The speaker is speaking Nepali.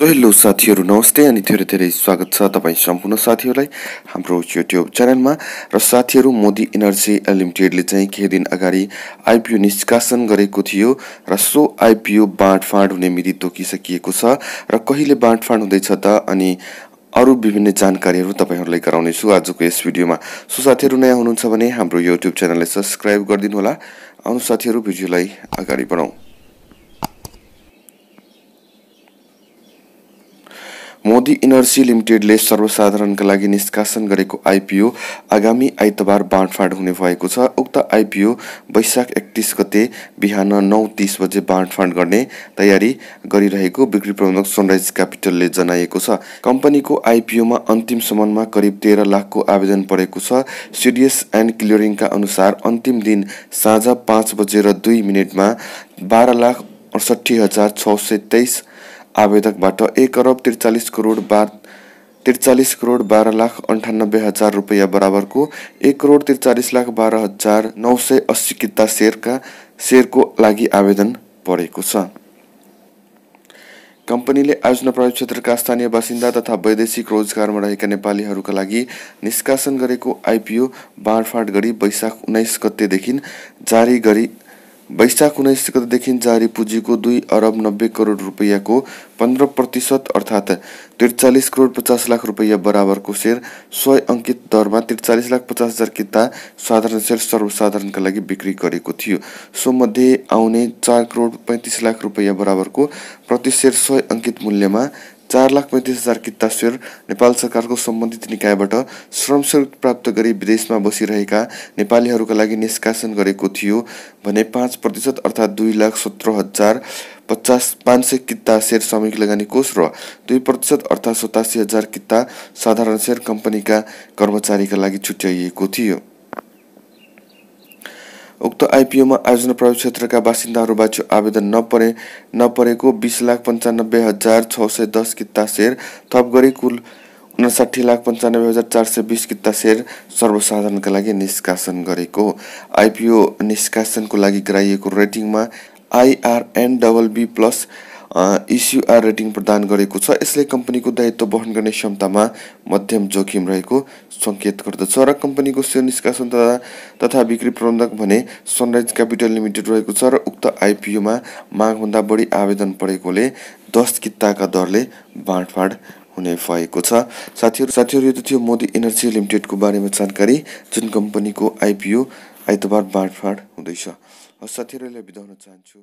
तो हेलो साथीहरू नमस्ते अनि धेरै धेरै स्वागत छ तपाईँ सम्पूर्ण साथीहरूलाई हाम्रो युट्युब च्यानलमा र साथीहरू मोदी इनर्जी लिमिटेडले चाहिँ केही दिन अगाडि आइपिओ निष्कासन गरेको थियो र सो आइपिओ बाँडफाँड हुने मिति तोकिसकिएको छ र कहिले बाँडफाँड हुँदैछ त अनि अरू विभिन्न जानकारीहरू तपाईँहरूलाई गराउनेछु आजको यस भिडियोमा सो साथीहरू नयाँ हुनुहुन्छ भने हाम्रो युट्युब च्यानललाई सब्सक्राइब गरिदिनु होला आउनु साथीहरू भिडियोलाई अगाडि बढाउँ मोदी इनर्जी लिमिटेडले सर्वसाधारणका लागि निष्कासन गरेको आइपिओ आगामी आइतबार बाँडफाँड हुने भएको छ उक्त आइपिओ वैशाख एकतिस गते बिहान नौ तिस बजे बाँडफाँड गर्ने तयारी गरिरहेको बिक्री प्रबन्धक सनराइज क्यापिटलले जनाएको छ कम्पनीको आइपिओमा अन्तिम सम्मानमा करिब तेह्र लाखको आवेदन परेको छ सिडिएस एन्ड क्लियरिङका अनुसार अन्तिम दिन साँझ पाँच बजेर दुई मिनटमा बाह्र लाख अडसट्ठी हजार छ सय तेइस आवेदकबाट एक अरब त्रिचालिस करोड बार त्रिचालिस करोड बाह्र लाख अन्ठानब्बे हजार रुपियाँ बराबरको एक करोड त्रिचालिस लाख बाह्र हजार नौ सय अस्सी किता सेयरका सेयरको लागि आवेदन परेको छ कम्पनीले आयोजना प्रयोग क्षेत्रका स्थानीय बासिन्दा तथा वैदेशिक रोजगारमा रहेका नेपालीहरूका लागि निष्कासन गरेको आइपिओ बाँडफाँड गरी वैशाख उन्नाइस गतेदेखि जारी गरी वैशाख उन्नाइस गतदेखि जारी पुँजीको दुई अरब नब्बे करोड रुपियाँको पन्ध्र प्रतिशत अर्थात् त्रिचालिस करोड पचास लाख रुपियाँ बराबरको सेयर स्वय अङ्कित दरमा त्रिचालिस लाख पचास हजार किता साधारण सेयर सर्वसाधारणका लागि बिक्री गरेको थियो सोमध्ये आउने चार करोड पैँतिस लाख रुपियाँ बराबरको प्रति सेयर स्वय अङ्कित मूल्यमा चार लाख पैँतिस हजार सेयर नेपाल सरकारको सम्बन्धित निकायबाट श्रम स्वरूप प्राप्त गरी विदेशमा बसिरहेका नेपालीहरूका लागि निष्कासन गरेको थियो भने पाँच प्रतिशत अर्थात् दुई लाख सत्र हजार पचास पाँच सय किता सेयर श्रमिक लगानी कोष र दुई प्रतिशत अर्थात् सतासी हजार किता साधारण सेयर कम्पनीका कर्मचारीका लागि छुट्याइएको थियो उक्त आइपिओमा आयोजना प्रभाव क्षेत्रका बासिन्दाहरूबाट आवेदन नपरे नपरेको बिस लाख पन्चानब्बे हजार छ सय दस किता सेयर थप गरी कुल उनासाठी लाख पन्चानब्बे हजार चार सय बिस किता सेयर सर्वसाधारणका लागि निष्कासन गरेको आइपिओ निष्कासनको लागि गराइएको रेटिङमा IRN double B plus R rating प्रदान गरेको छ यसले कम्पनीको दायित्व वहन गर्ने क्षमतामा मध्यम जोखिम रहेको सङ्केत गर्दछ र कम्पनीको सेयर निष्कासन तथा तथा बिक्री प्रबन्धक भने सनराइज क्यापिटल लिमिटेड रहेको छ र उक्त आइपिओमा मागभन्दा बढी आवेदन परेकोले दस किताका दरले बाँडफाँड हुने भएको छ साथीहरू साथीहरू यो त थियो मोदी इनर्जी लिमिटेडको बारेमा जानकारी जुन कम्पनीको आइपिओ आइतबार बाँडफाँड हुँदैछ साथीहरूलाई बिताउन चाहन्छु